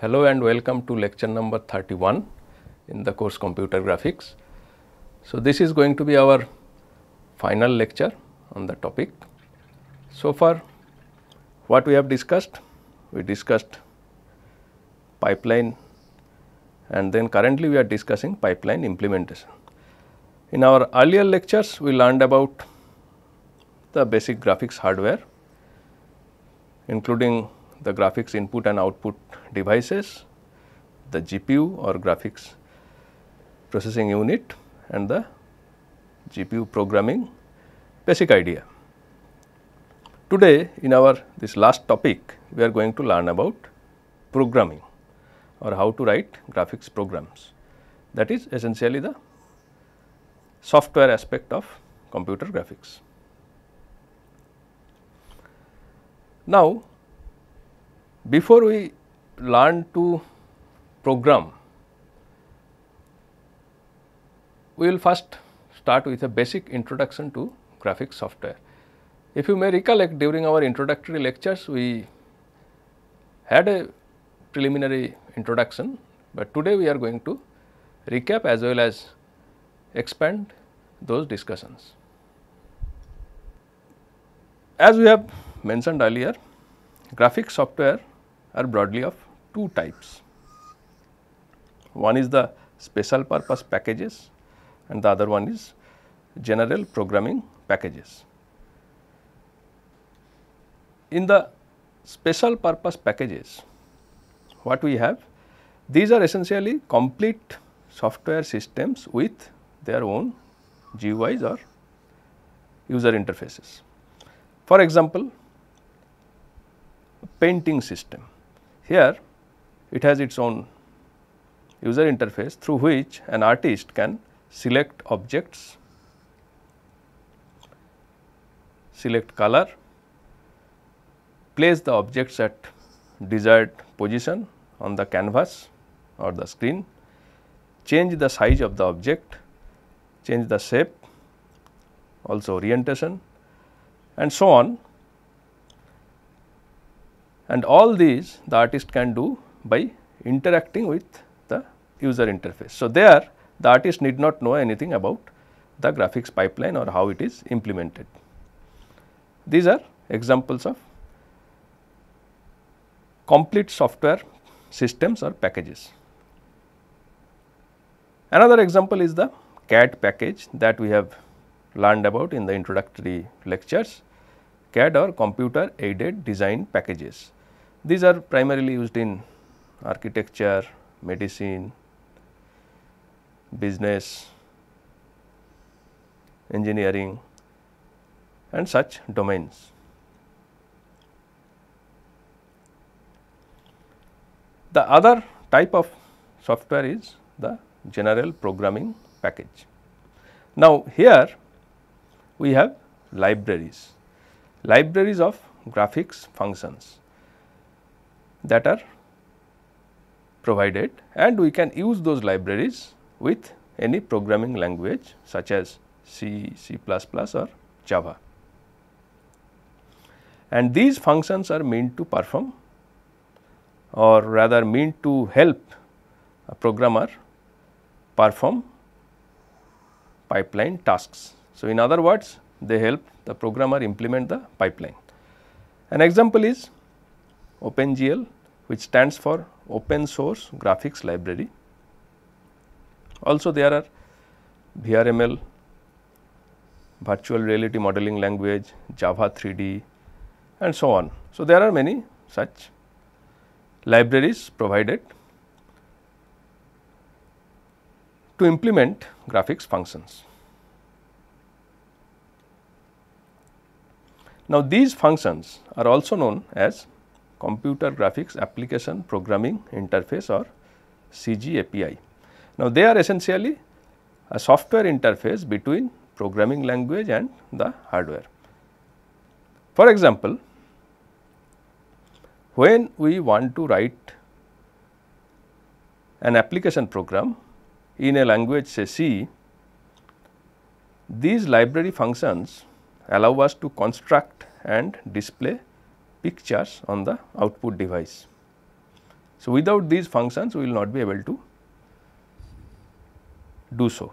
Hello and welcome to lecture number 31 in the course computer graphics. So, this is going to be our final lecture on the topic. So far what we have discussed? We discussed pipeline and then currently we are discussing pipeline implementation. In our earlier lectures we learned about the basic graphics hardware including the graphics input and output devices, the GPU or graphics processing unit and the GPU programming basic idea. Today in our this last topic we are going to learn about programming or how to write graphics programs that is essentially the software aspect of computer graphics. Now, before we learn to program, we will first start with a basic introduction to graphics software. If you may recollect during our introductory lectures, we had a preliminary introduction, but today we are going to recap as well as expand those discussions. As we have mentioned earlier, graphic software are broadly of two types. One is the special purpose packages and the other one is general programming packages. In the special purpose packages, what we have? These are essentially complete software systems with their own GUIs or user interfaces. For example, painting system. Here it has its own user interface through which an artist can select objects, select color, place the objects at desired position on the canvas or the screen, change the size of the object, change the shape, also orientation and so on and all these the artist can do by interacting with the user interface. So, there the artist need not know anything about the graphics pipeline or how it is implemented. These are examples of complete software systems or packages. Another example is the CAD package that we have learned about in the introductory lectures, CAD or computer aided design packages. These are primarily used in architecture, medicine, business, engineering and such domains. The other type of software is the general programming package. Now, here we have libraries, libraries of graphics functions that are provided and we can use those libraries with any programming language such as C, C++ or Java. And these functions are meant to perform or rather meant to help a programmer perform pipeline tasks. So, in other words they help the programmer implement the pipeline. An example is OpenGL which stands for open source graphics library. Also there are VRML, virtual reality modeling language, Java 3D and so on. So, there are many such libraries provided to implement graphics functions. Now, these functions are also known as computer graphics application programming interface or CGAPI. Now, they are essentially a software interface between programming language and the hardware. For example, when we want to write an application program in a language say C, these library functions allow us to construct and display pictures on the output device. So, without these functions we will not be able to do so.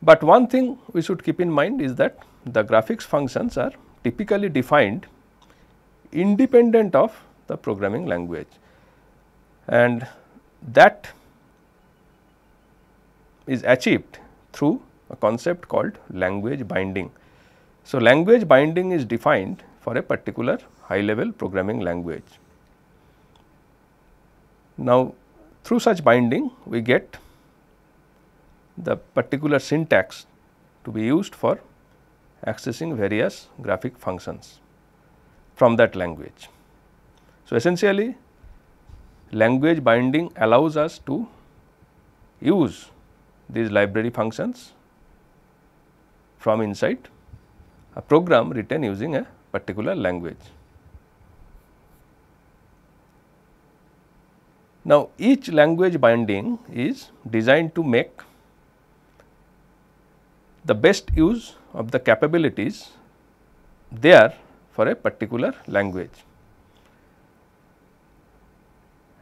But one thing we should keep in mind is that the graphics functions are typically defined independent of the programming language and that is achieved through a concept called language binding. So, language binding is defined for a particular high level programming language. Now, through such binding we get the particular syntax to be used for accessing various graphic functions from that language. So, essentially language binding allows us to use these library functions from inside a program written using a particular language. Now, each language binding is designed to make the best use of the capabilities there for a particular language.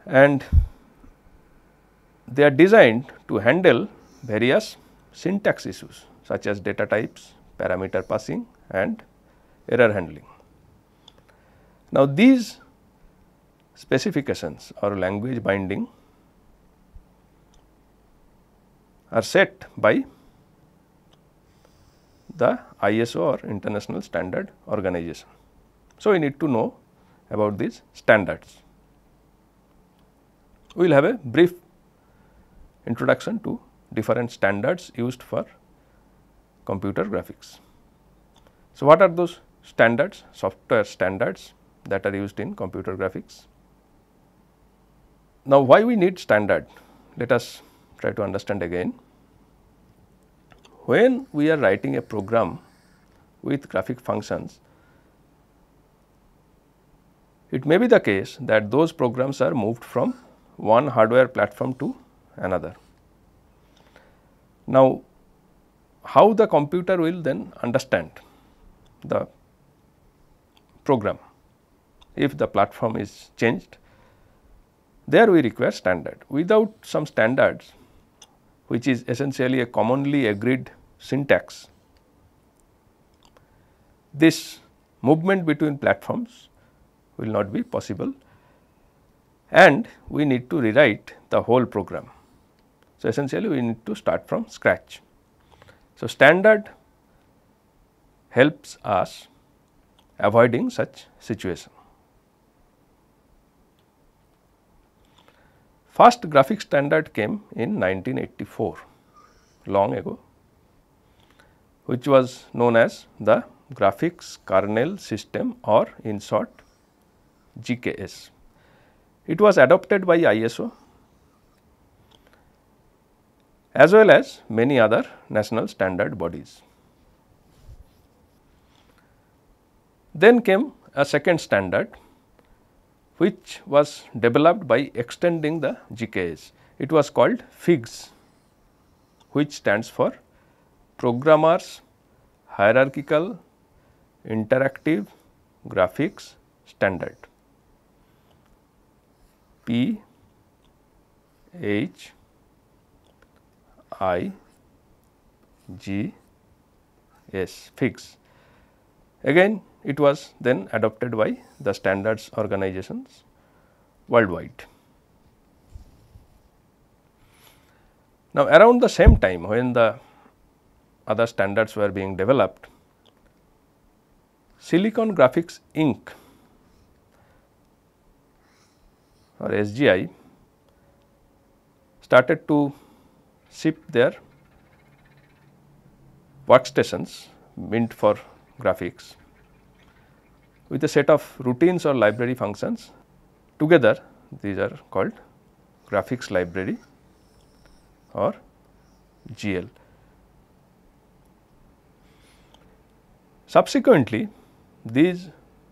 And they are designed to handle various syntax issues such as data types, parameter passing and error handling. Now, these specifications or language binding are set by the ISO or International Standard Organization. So, we need to know about these standards. We will have a brief introduction to different standards used for computer graphics. So, what are those standards, software standards that are used in computer graphics? Now, why we need standard? Let us try to understand again. When we are writing a program with graphic functions, it may be the case that those programs are moved from one hardware platform to another. Now, how the computer will then understand the program if the platform is changed. There we require standard. Without some standards which is essentially a commonly agreed syntax, this movement between platforms will not be possible and we need to rewrite the whole program. So, essentially we need to start from scratch. So, standard helps us avoiding such situation. First graphic standard came in 1984, long ago, which was known as the Graphics Kernel System or in short GKS. It was adopted by ISO as well as many other national standard bodies. Then came a second standard which was developed by extending the GKS. It was called FIGS which stands for Programmers Hierarchical Interactive Graphics Standard P H I G S FIGS. Again it was then adopted by the standards organizations worldwide. Now, around the same time when the other standards were being developed, Silicon Graphics Inc or SGI started to ship their workstations meant for graphics with a set of routines or library functions. Together these are called graphics library or GL. Subsequently, these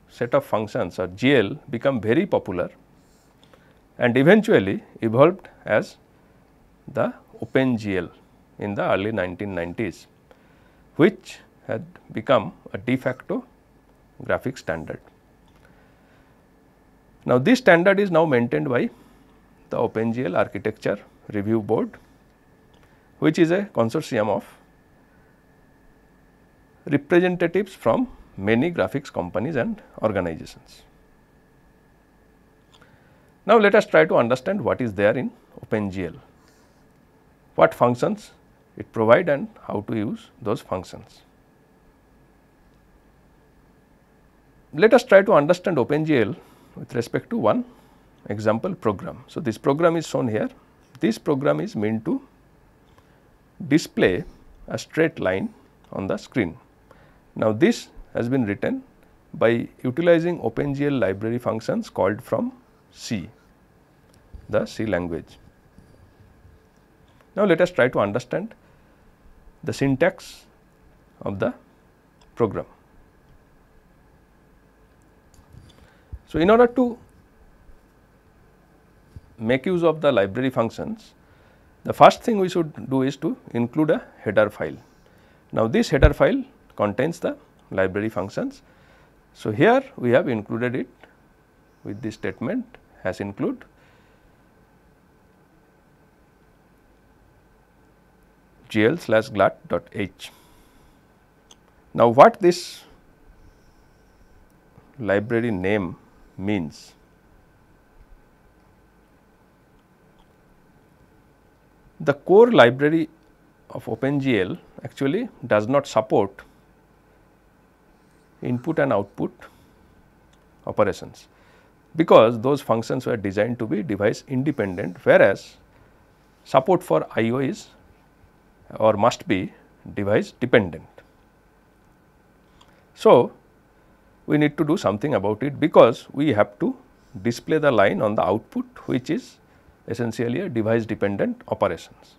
set of functions or GL become very popular and eventually evolved as the OpenGL in the early 1990s, which had become a de facto graphic standard. Now, this standard is now maintained by the OpenGL architecture review board which is a consortium of representatives from many graphics companies and organizations. Now, let us try to understand what is there in OpenGL, what functions it provide and how to use those functions. let us try to understand OpenGL with respect to one example program. So, this program is shown here. This program is meant to display a straight line on the screen. Now, this has been written by utilizing OpenGL library functions called from C, the C language. Now, let us try to understand the syntax of the program. So, in order to make use of the library functions, the first thing we should do is to include a header file. Now, this header file contains the library functions. So, here we have included it with this statement has include gl slash glut dot h. Now, what this library name means. The core library of OpenGL actually does not support input and output operations because those functions were designed to be device independent whereas support for IO is or must be device dependent. So, we need to do something about it because we have to display the line on the output which is essentially a device dependent operations.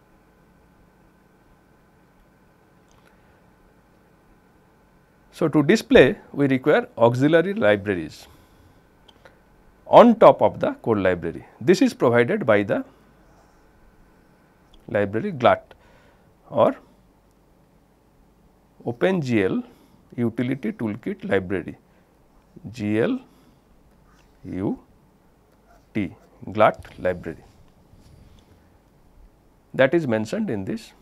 So, to display we require auxiliary libraries on top of the code library. This is provided by the library GLUT or OpenGL utility toolkit library G L U T GLUT library that is mentioned in this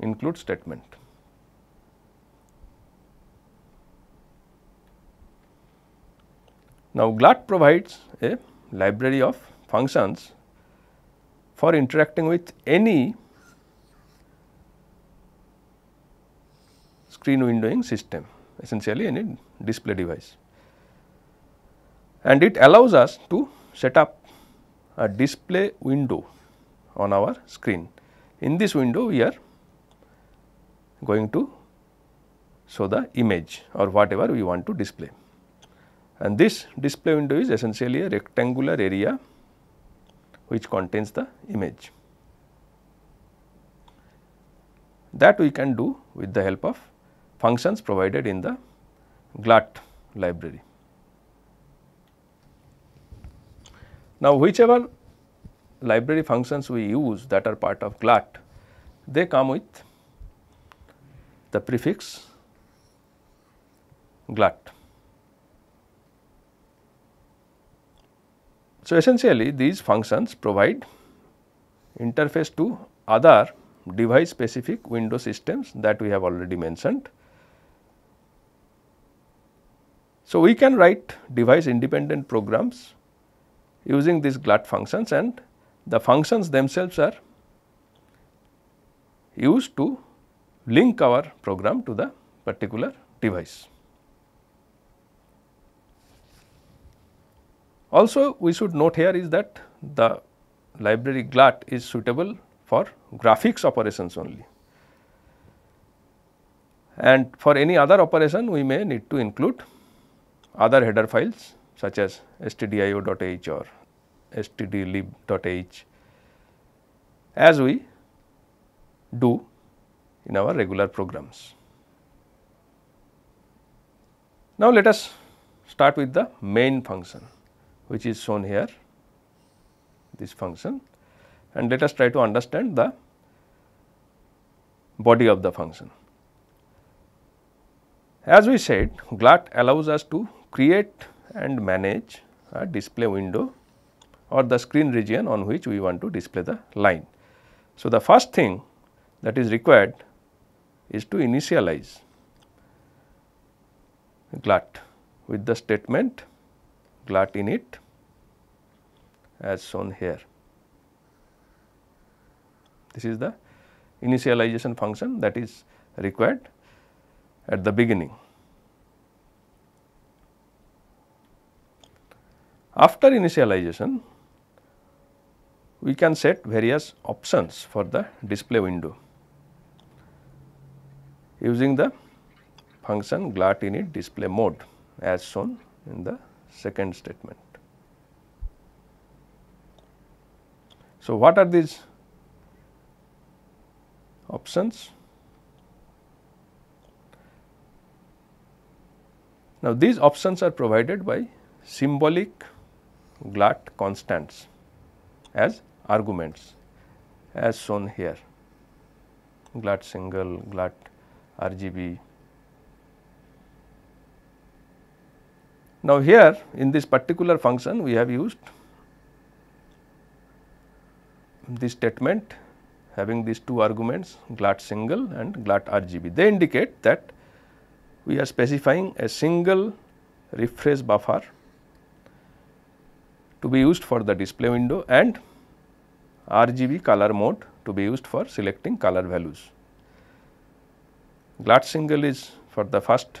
include statement. Now, GLUT provides a library of functions for interacting with any screen windowing system essentially any display device and it allows us to set up a display window on our screen. In this window we are going to show the image or whatever we want to display. And this display window is essentially a rectangular area which contains the image. That we can do with the help of functions provided in the GLUT library. Now, whichever library functions we use that are part of GLUT, they come with the prefix GLUT. So, essentially these functions provide interface to other device specific window systems that we have already mentioned. So, we can write device independent programs using these glut functions and the functions themselves are used to link our program to the particular device. Also we should note here is that the library glut is suitable for graphics operations only and for any other operation we may need to include other header files such as stdio.h or stdlib.h as we do in our regular programs. Now, let us start with the main function which is shown here this function and let us try to understand the body of the function. As we said GLUT allows us to create and manage a display window or the screen region on which we want to display the line. So, the first thing that is required is to initialize glut with the statement glut init as shown here. This is the initialization function that is required at the beginning. After initialization, we can set various options for the display window using the function glut init display mode as shown in the second statement. So, what are these options? Now, these options are provided by symbolic glut constants as arguments as shown here glut single, glut RGB. Now, here in this particular function we have used this statement having these two arguments glut single and glut RGB. They indicate that we are specifying a single refresh buffer to be used for the display window and RGB color mode to be used for selecting color values. Glad single is for the first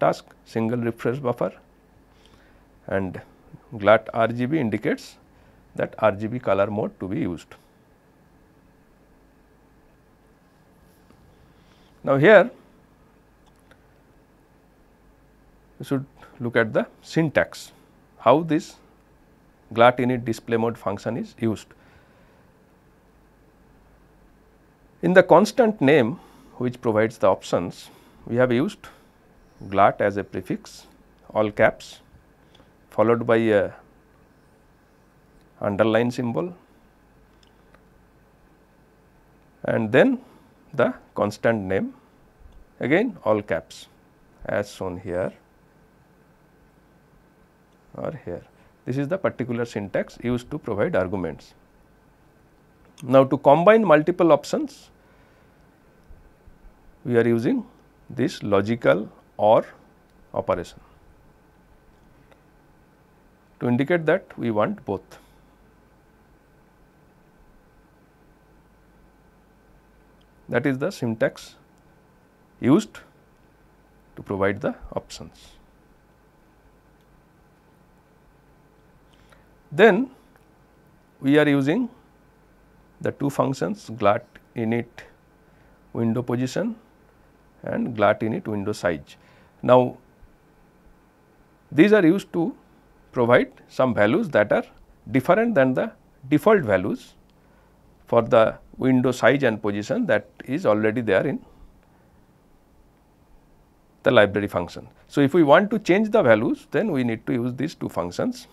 task single refresh buffer and glut RGB indicates that RGB color mode to be used. Now, here we should look at the syntax, how this glut init display mode function is used. In the constant name which provides the options, we have used glut as a prefix all caps followed by a underline symbol and then the constant name again all caps as shown here or here. This is the particular syntax used to provide arguments. Now, to combine multiple options, we are using this logical OR operation to indicate that we want both. That is the syntax used to provide the options. Then we are using the two functions glut init window position and glut init window size. Now, these are used to provide some values that are different than the default values for the window size and position that is already there in the library function. So, if we want to change the values then we need to use these two functions.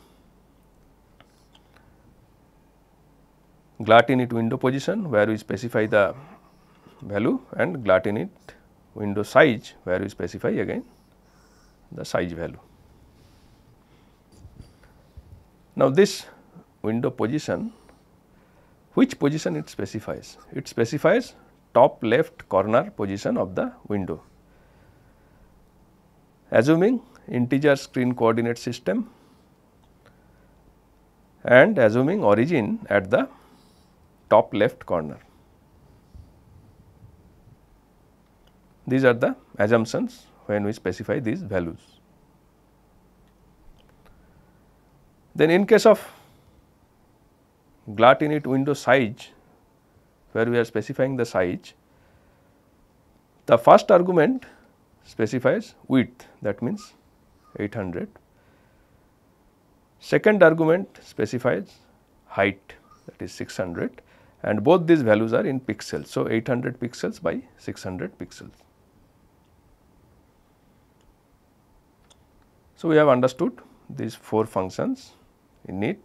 glut it window position where we specify the value and glut it window size where we specify again the size value. Now, this window position which position it specifies? It specifies top left corner position of the window. Assuming integer screen coordinate system and assuming origin at the top left corner. These are the assumptions when we specify these values. Then in case of glut init window size where we are specifying the size, the first argument specifies width that means 800. Second argument specifies height that is 600 and both these values are in pixels. So, 800 pixels by 600 pixels. So, we have understood these four functions init,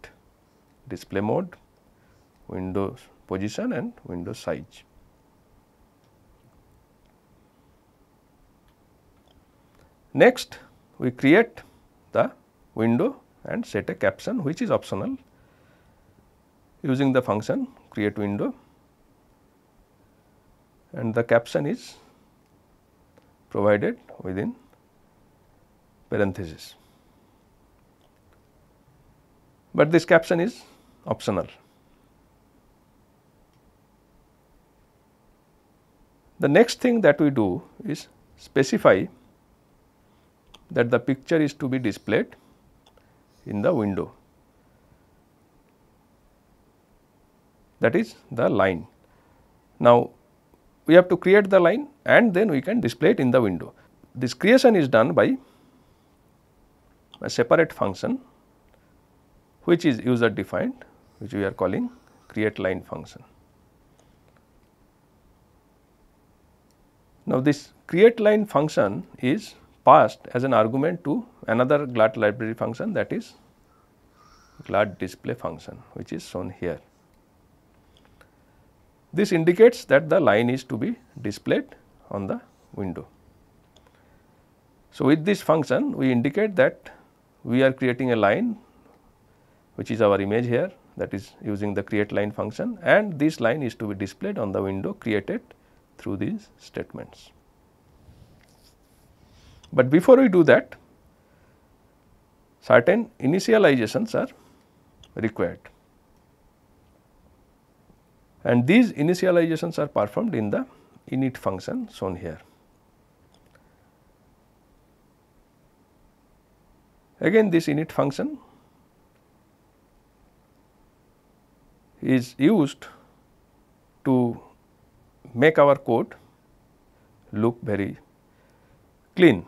display mode, window position and window size. Next, we create the window and set a caption which is optional using the function create window and the caption is provided within parenthesis. But this caption is optional. The next thing that we do is specify that the picture is to be displayed in the window. that is the line. Now, we have to create the line and then we can display it in the window. This creation is done by a separate function which is user defined which we are calling create line function. Now, this create line function is passed as an argument to another GLAD library function that is GLAD display function which is shown here. This indicates that the line is to be displayed on the window. So, with this function we indicate that we are creating a line which is our image here that is using the create line function and this line is to be displayed on the window created through these statements. But before we do that certain initializations are required and these initializations are performed in the init function shown here. Again this init function is used to make our code look very clean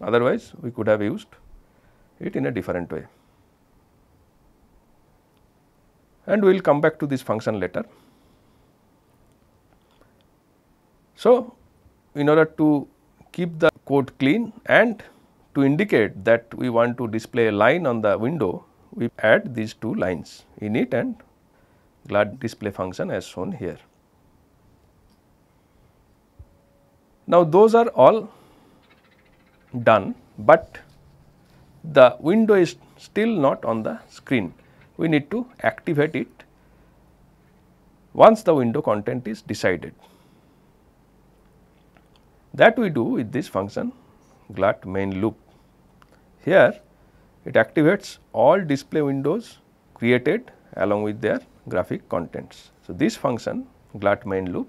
otherwise we could have used it in a different way and we will come back to this function later. So, in order to keep the code clean and to indicate that we want to display a line on the window, we add these two lines init and glad display function as shown here. Now, those are all done, but the window is still not on the screen we need to activate it once the window content is decided. That we do with this function glut main loop. Here it activates all display windows created along with their graphic contents. So, this function glut main loop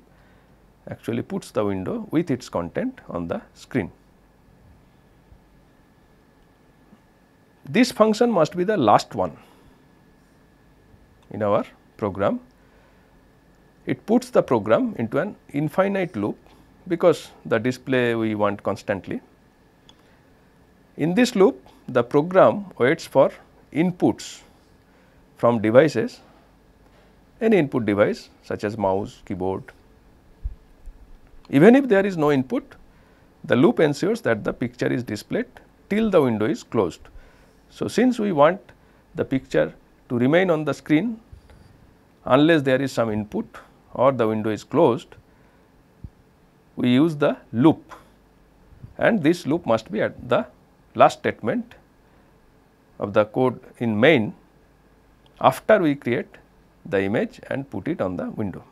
actually puts the window with its content on the screen. This function must be the last one in our program. It puts the program into an infinite loop because the display we want constantly. In this loop, the program waits for inputs from devices, any input device such as mouse, keyboard. Even if there is no input, the loop ensures that the picture is displayed till the window is closed. So, since we want the picture to remain on the screen unless there is some input or the window is closed, we use the loop and this loop must be at the last statement of the code in main after we create the image and put it on the window.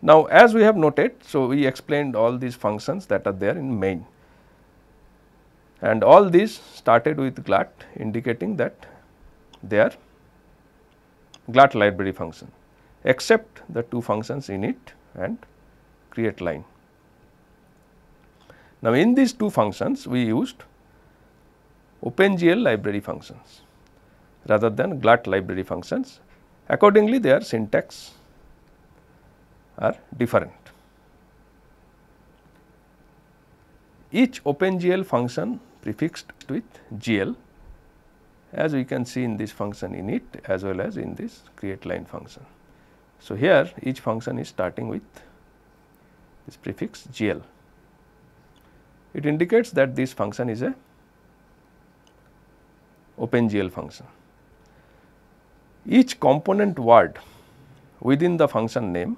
Now, as we have noted, so we explained all these functions that are there in main and all these started with glut, indicating that they are glut library function except the two functions init and create line. Now, in these two functions we used OpenGL library functions rather than glut library functions accordingly their syntax are different. Each OpenGL function prefixed with GL as we can see in this function init as well as in this create line function. So, here each function is starting with this prefix GL. It indicates that this function is a OpenGL function. Each component word within the function name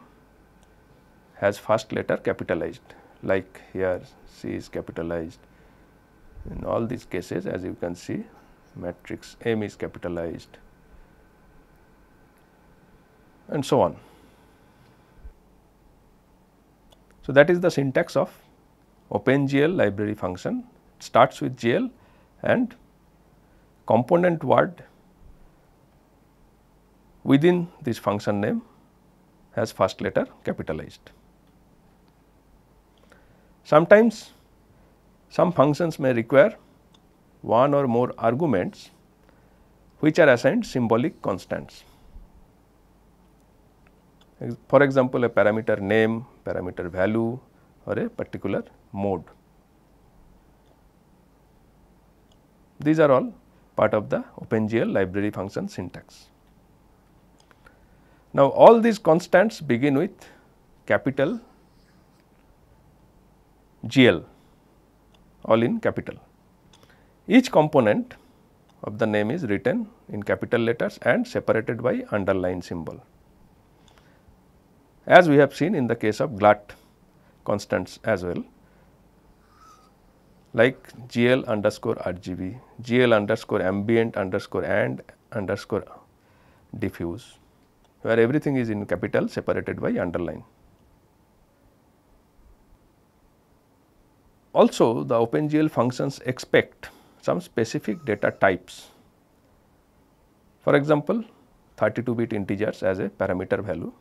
has first letter capitalized like here C is capitalized, in all these cases as you can see matrix M is capitalized and so on. So, that is the syntax of OpenGL library function it starts with GL and component word within this function name has first letter capitalized. Sometimes some functions may require one or more arguments which are assigned symbolic constants. For example, a parameter name, parameter value or a particular mode. These are all part of the OpenGL library function syntax. Now, all these constants begin with capital GL all in capital. Each component of the name is written in capital letters and separated by underline symbol. As we have seen in the case of glut constants as well, like GL underscore RGB, GL underscore ambient underscore and underscore diffuse, where everything is in capital separated by underline. Also, the OpenGL functions expect some specific data types. For example, 32 bit integers as a parameter value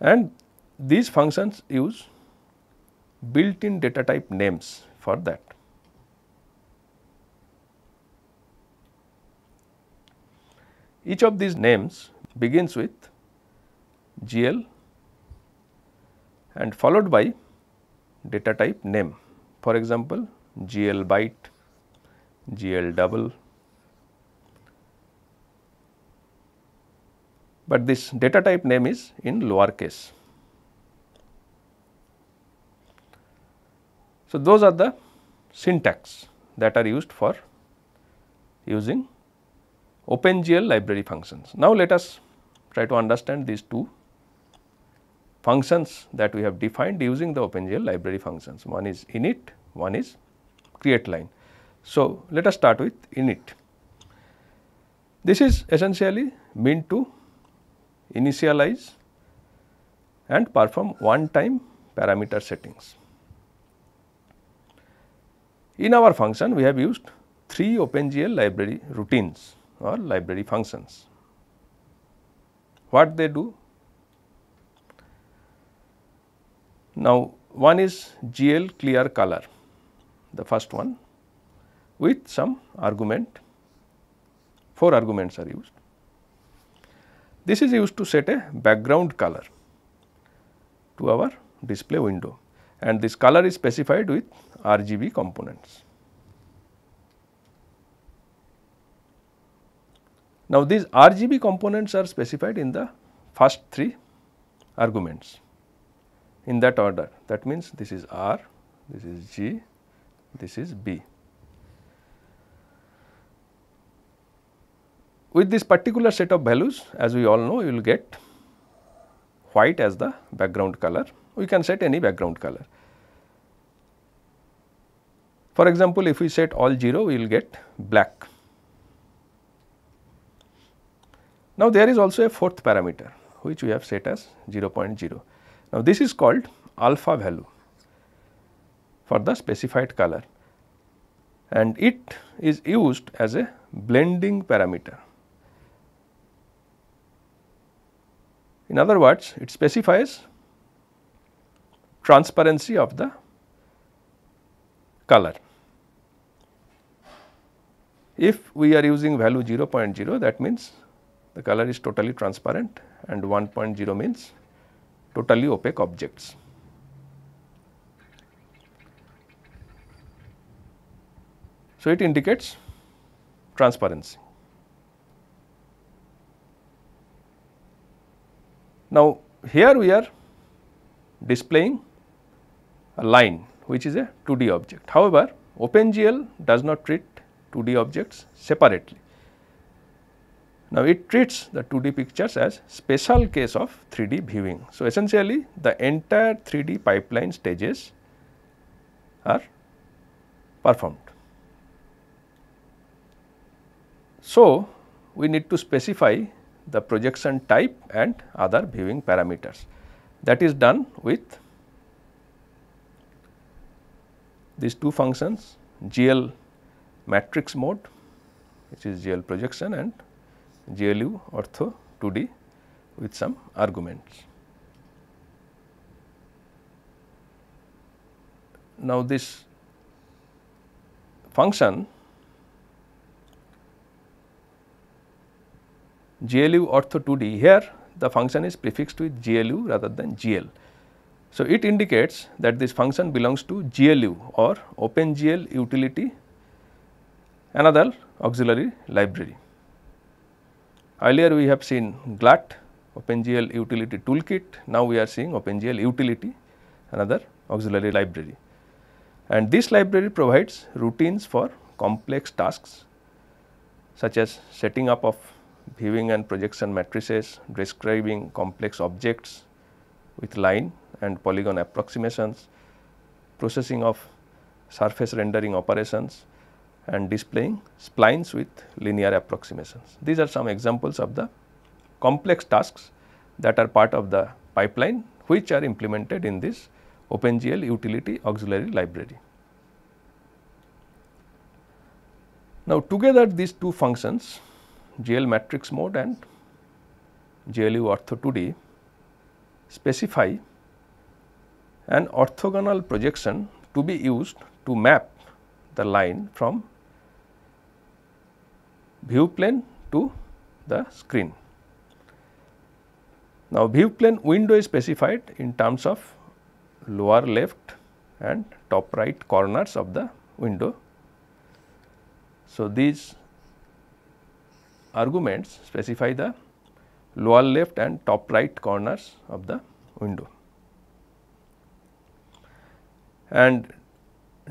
and these functions use built in data type names for that. Each of these names begins with GL and followed by data type name. For example, GL byte, GL double. But this data type name is in lower case. So, those are the syntax that are used for using OpenGL library functions. Now, let us try to understand these two functions that we have defined using the OpenGL library functions. One is init, one is create line. So, let us start with init. This is essentially meant to initialize and perform one time parameter settings. In our function, we have used three OpenGL library routines or library functions. What they do? Now, one is GL clear color, the first one with some argument, 4 arguments are used. This is used to set a background color to our display window and this color is specified with RGB components. Now, these RGB components are specified in the first three arguments in that order. That means this is R, this is G, this is B. With this particular set of values as we all know you will get white as the background color. We can set any background color. For example, if we set all 0 we will get black. Now, there is also a fourth parameter which we have set as 0.0. Now, this is called alpha value for the specified color and it is used as a blending parameter. In other words, it specifies transparency of the color. If we are using value 0.0 that means the color is totally transparent and 1.0 means totally opaque objects. So, it indicates transparency. Now, here we are displaying a line which is a 2D object. However, OpenGL does not treat 2D objects separately. Now, it treats the 2D pictures as special case of 3D viewing. So, essentially the entire 3D pipeline stages are performed. So, we need to specify the projection type and other viewing parameters that is done with these two functions GL matrix mode which is GL projection and GLU ortho 2D with some arguments. Now, this function GLU ortho 2D here the function is prefixed with GLU rather than GL. So, it indicates that this function belongs to GLU or OpenGL utility another auxiliary library. Earlier we have seen GLUT, OpenGL utility toolkit, now we are seeing OpenGL utility, another auxiliary library. And this library provides routines for complex tasks such as setting up of viewing and projection matrices, describing complex objects with line and polygon approximations, processing of surface rendering operations, and displaying splines with linear approximations. These are some examples of the complex tasks that are part of the pipeline which are implemented in this OpenGL utility auxiliary library. Now, together these two functions GL matrix mode and GLU ortho 2D specify an orthogonal projection to be used to map the line from view plane to the screen. Now, view plane window is specified in terms of lower left and top right corners of the window. So, these arguments specify the lower left and top right corners of the window. And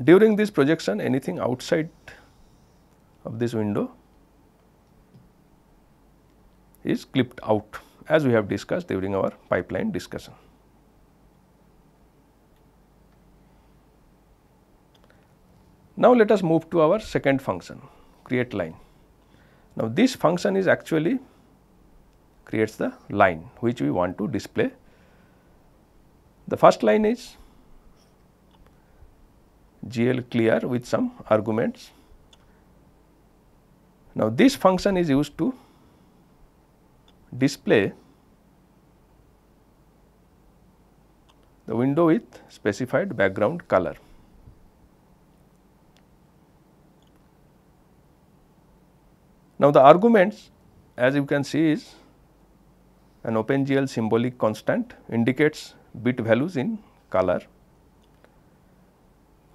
during this projection anything outside of this window is clipped out as we have discussed during our pipeline discussion. Now let us move to our second function create line. Now this function is actually creates the line which we want to display. The first line is GL clear with some arguments. Now this function is used to display the window with specified background color. Now, the arguments as you can see is an OpenGL symbolic constant indicates bit values in color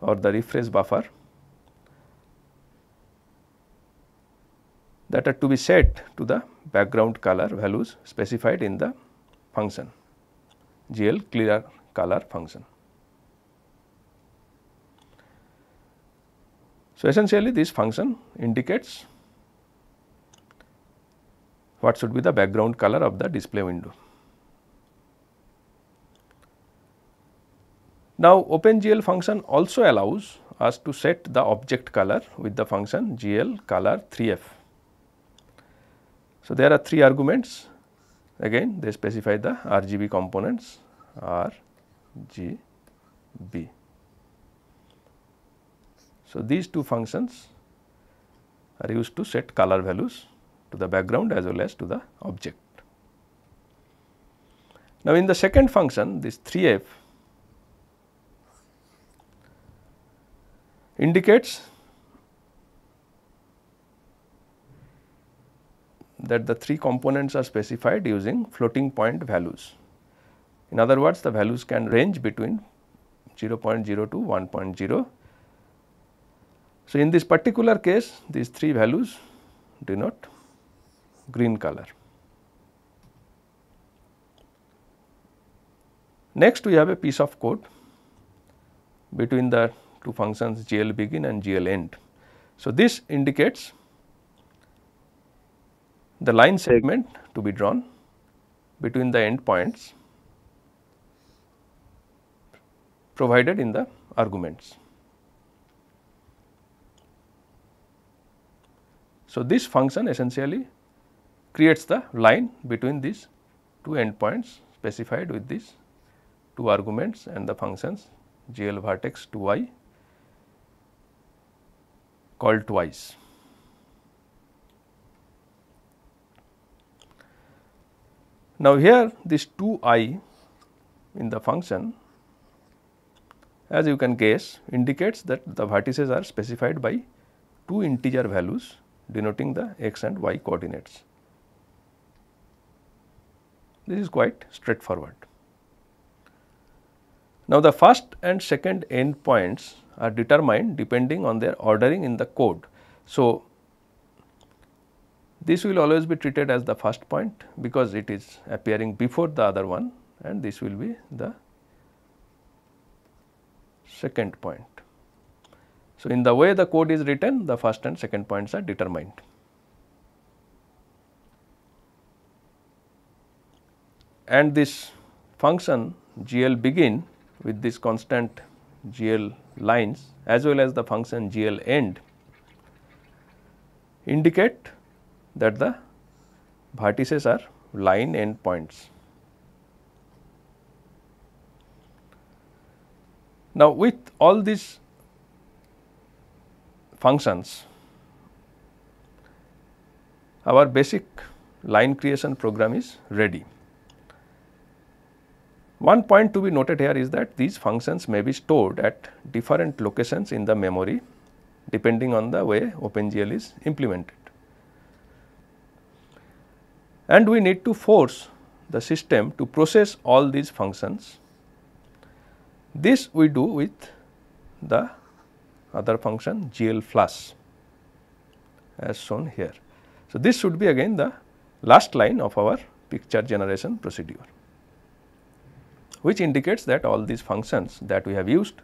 or the refresh buffer that are to be set to the background color values specified in the function GL clear color function. So, essentially this function indicates what should be the background color of the display window. Now, OpenGL function also allows us to set the object color with the function GL color 3f so, there are three arguments again they specify the RGB components RGB. So, these two functions are used to set color values to the background as well as to the object. Now, in the second function this 3f indicates that the three components are specified using floating point values. In other words, the values can range between 0 to 1.0. So, in this particular case, these three values denote green color. Next, we have a piece of code between the two functions GL begin and GL end. So, this indicates the line segment to be drawn between the end points provided in the arguments. So, this function essentially creates the line between these two endpoints specified with these two arguments and the functions GL vertex 2 i called twice. Now, here this 2 i in the function as you can guess indicates that the vertices are specified by two integer values denoting the x and y coordinates. This is quite straightforward. Now, the first and second endpoints are determined depending on their ordering in the code. So, this will always be treated as the first point because it is appearing before the other one and this will be the second point. So, in the way the code is written the first and second points are determined. And this function GL begin with this constant GL lines as well as the function GL end indicate that the vertices are line endpoints. Now, with all these functions, our basic line creation program is ready. One point to be noted here is that these functions may be stored at different locations in the memory depending on the way OpenGL is implemented and we need to force the system to process all these functions. This we do with the other function GL flush as shown here. So, this should be again the last line of our picture generation procedure which indicates that all these functions that we have used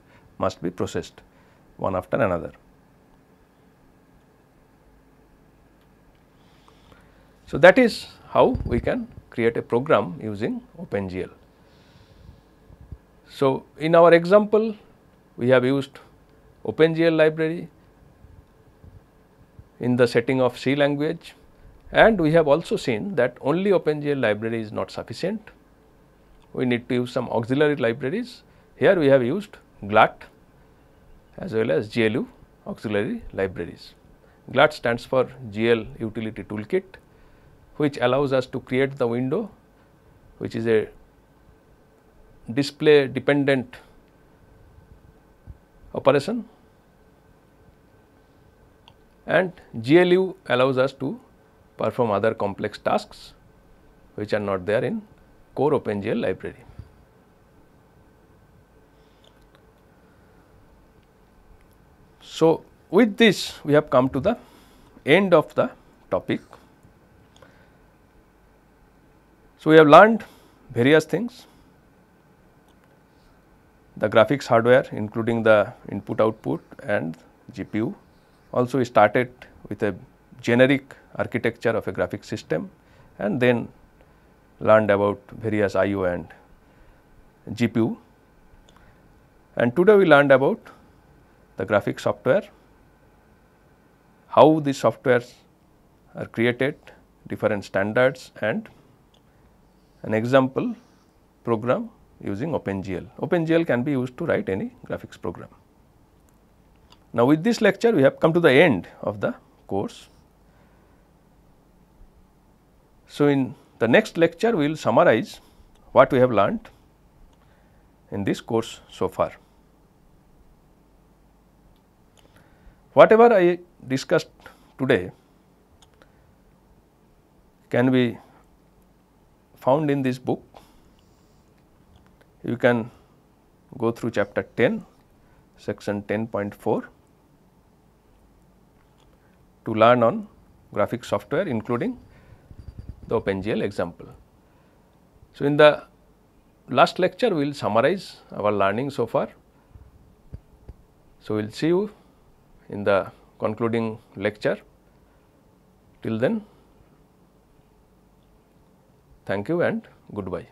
must be processed one after another. So, that is how we can create a program using OpenGL. So, in our example we have used OpenGL library in the setting of C language and we have also seen that only OpenGL library is not sufficient. We need to use some auxiliary libraries. Here we have used GLAT as well as GLU auxiliary libraries. GLAT stands for GL Utility Toolkit which allows us to create the window which is a display dependent operation and GLU allows us to perform other complex tasks which are not there in core OpenGL library. So, with this we have come to the end of the topic. So, we have learned various things, the graphics hardware including the input output and GPU. Also, we started with a generic architecture of a graphic system and then learned about various IO and GPU. And today we learned about the graphic software, how these softwares are created, different standards and an example program using OpenGL. OpenGL can be used to write any graphics program. Now, with this lecture we have come to the end of the course. So, in the next lecture we will summarize what we have learnt in this course so far. Whatever I discussed today can be found in this book. You can go through chapter 10 section 10.4 to learn on graphic software including the OpenGL example. So, in the last lecture we will summarize our learning so far. So, we will see you in the concluding lecture. Till then Thank you and goodbye.